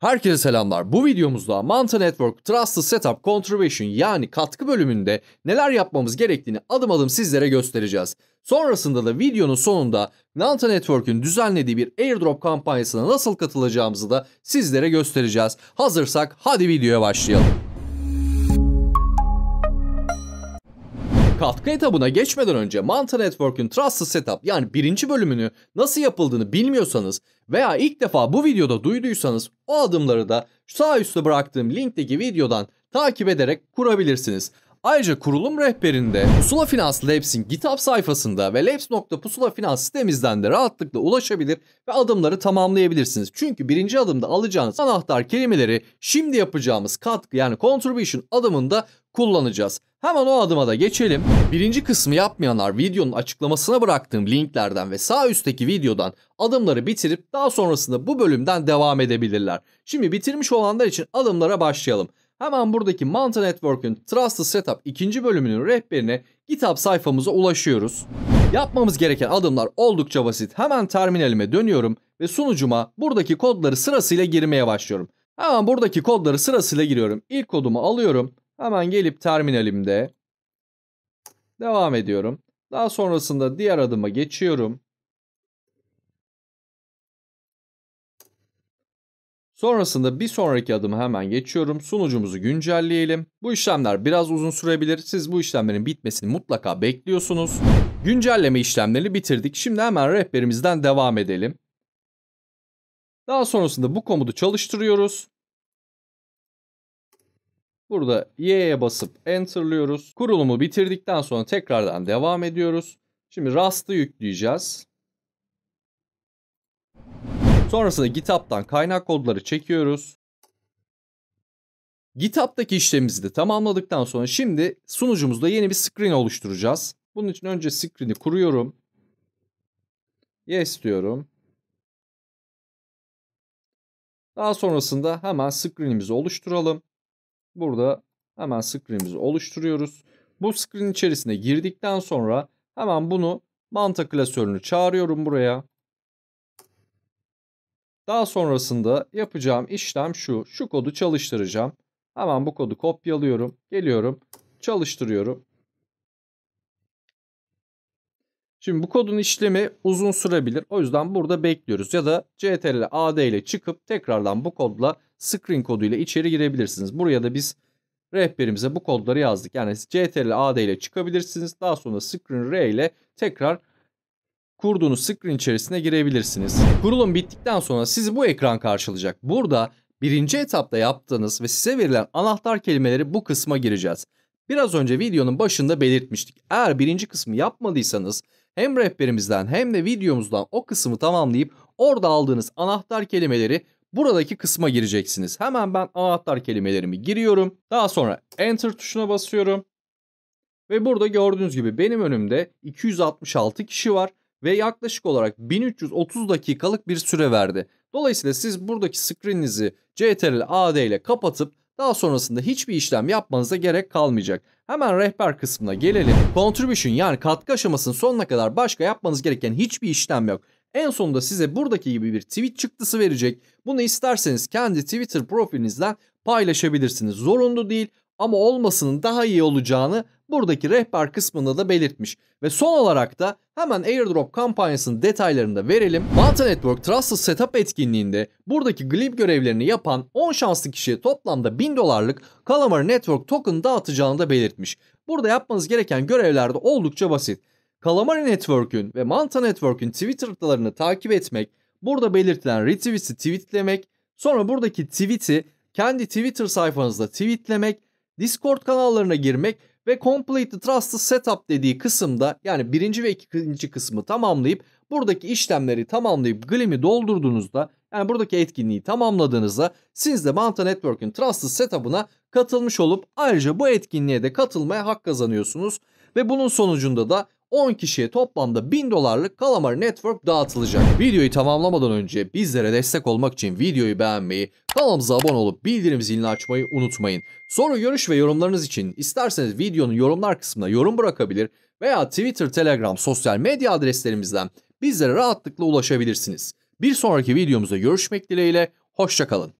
Herkese selamlar. Bu videomuzda Manta Network Trusted Setup Contribution yani katkı bölümünde neler yapmamız gerektiğini adım adım sizlere göstereceğiz. Sonrasında da videonun sonunda Manta Network'ün düzenlediği bir airdrop kampanyasına nasıl katılacağımızı da sizlere göstereceğiz. Hazırsak hadi videoya başlayalım. Katkı etabına geçmeden önce Manta Network'ün Trusted Setup yani birinci bölümünü nasıl yapıldığını bilmiyorsanız veya ilk defa bu videoda duyduysanız o adımları da sağ üstte bıraktığım linkteki videodan takip ederek kurabilirsiniz. Ayrıca kurulum rehberinde Pusula Finans Labs'in GitHub sayfasında ve labs.pusulafinans sitemizden de rahatlıkla ulaşabilir ve adımları tamamlayabilirsiniz. Çünkü birinci adımda alacağınız anahtar kelimeleri şimdi yapacağımız katkı yani contribution adımında kullanacağız. Hemen o adıma da geçelim. Birinci kısmı yapmayanlar videonun açıklamasına bıraktığım linklerden ve sağ üstteki videodan adımları bitirip daha sonrasında bu bölümden devam edebilirler. Şimdi bitirmiş olanlar için adımlara başlayalım. Hemen buradaki Manta Network'ün Trusted Setup 2. bölümünün rehberine GitHub sayfamıza ulaşıyoruz. Yapmamız gereken adımlar oldukça basit. Hemen terminalime dönüyorum ve sunucuma buradaki kodları sırasıyla girmeye başlıyorum. Hemen buradaki kodları sırasıyla giriyorum. İlk kodumu alıyorum. Hemen gelip terminalimde devam ediyorum. Daha sonrasında diğer adıma geçiyorum. Sonrasında bir sonraki adımı hemen geçiyorum. Sunucumuzu güncelleyelim. Bu işlemler biraz uzun sürebilir. Siz bu işlemlerin bitmesini mutlaka bekliyorsunuz. Güncelleme işlemlerini bitirdik. Şimdi hemen rehberimizden devam edelim. Daha sonrasında bu komutu çalıştırıyoruz. Burada Y'ye basıp Enter'lıyoruz. Kurulumu bitirdikten sonra tekrardan devam ediyoruz. Şimdi Rust'ı yükleyeceğiz. Sonrasında GitHub'dan kaynak kodları çekiyoruz. GitHub'daki işlemimizi de tamamladıktan sonra şimdi sunucumuzda yeni bir screen oluşturacağız. Bunun için önce screen'i kuruyorum. Yes diyorum. Daha sonrasında hemen screen'imizi oluşturalım. Burada hemen screen'imizi oluşturuyoruz. Bu screen içerisine girdikten sonra hemen bunu manta klasörünü çağırıyorum buraya. Daha sonrasında yapacağım işlem şu. Şu kodu çalıştıracağım. Hemen bu kodu kopyalıyorum. Geliyorum. Çalıştırıyorum. Şimdi bu kodun işlemi uzun sürebilir. O yüzden burada bekliyoruz. Ya da CTRL AD ile çıkıp tekrardan bu kodla screen koduyla içeri girebilirsiniz. Buraya da biz rehberimize bu kodları yazdık. Yani CTRL AD ile çıkabilirsiniz. Daha sonra screen R ile tekrar kurduğunuz screen içerisine girebilirsiniz. Kurulum bittikten sonra sizi bu ekran karşılayacak. Burada birinci etapta yaptığınız ve size verilen anahtar kelimeleri bu kısma gireceğiz. Biraz önce videonun başında belirtmiştik. Eğer birinci kısmı yapmadıysanız hem rehberimizden hem de videomuzdan o kısmı tamamlayıp orada aldığınız anahtar kelimeleri buradaki kısma gireceksiniz. Hemen ben anahtar kelimelerimi giriyorum. Daha sonra enter tuşuna basıyorum. Ve burada gördüğünüz gibi benim önümde 266 kişi var ve yaklaşık olarak 1330 dakikalık bir süre verdi. Dolayısıyla siz buradaki screeninizi CTRL AD ile kapatıp daha sonrasında hiçbir işlem yapmanıza gerek kalmayacak. Hemen rehber kısmına gelelim. Contribution yani katkı aşamasının sonuna kadar başka yapmanız gereken hiçbir işlem yok. En sonunda size buradaki gibi bir tweet çıktısı verecek. Bunu isterseniz kendi Twitter profilinizden paylaşabilirsiniz. Zorunlu değil ama olmasının daha iyi olacağını buradaki rehber kısmında da belirtmiş. Ve son olarak da hemen airdrop kampanyasının detaylarını da verelim. Manta Network Trusted Setup etkinliğinde buradaki glib görevlerini yapan 10 şanslı kişiye toplamda 1000 dolarlık Calamar Network token dağıtacağını da belirtmiş. Burada yapmanız gereken görevler de oldukça basit. Calamari Network'ün ve Manta Network'ün Twitter'larını takip etmek, burada belirtilen retweet'i tweetlemek, sonra buradaki tweet'i kendi Twitter sayfanızda tweetlemek Discord kanallarına girmek ve Complete the Trusted Setup dediği kısımda yani birinci ve ikinci kısmı tamamlayıp buradaki işlemleri tamamlayıp Glim'i doldurduğunuzda yani buradaki etkinliği tamamladığınızda siz de Manta Network'ün Trusted Setup'ına katılmış olup ayrıca bu etkinliğe de katılmaya hak kazanıyorsunuz. Ve bunun sonucunda da 10 kişiye toplamda 1000 dolarlık kalamar Network dağıtılacak. Videoyu tamamlamadan önce bizlere destek olmak için videoyu beğenmeyi, kanalımıza abone olup bildirim zilini açmayı unutmayın. Soru, görüş ve yorumlarınız için isterseniz videonun yorumlar kısmına yorum bırakabilir veya Twitter, Telegram, sosyal medya adreslerimizden bizlere rahatlıkla ulaşabilirsiniz. Bir sonraki videomuzda görüşmek dileğiyle, hoşçakalın.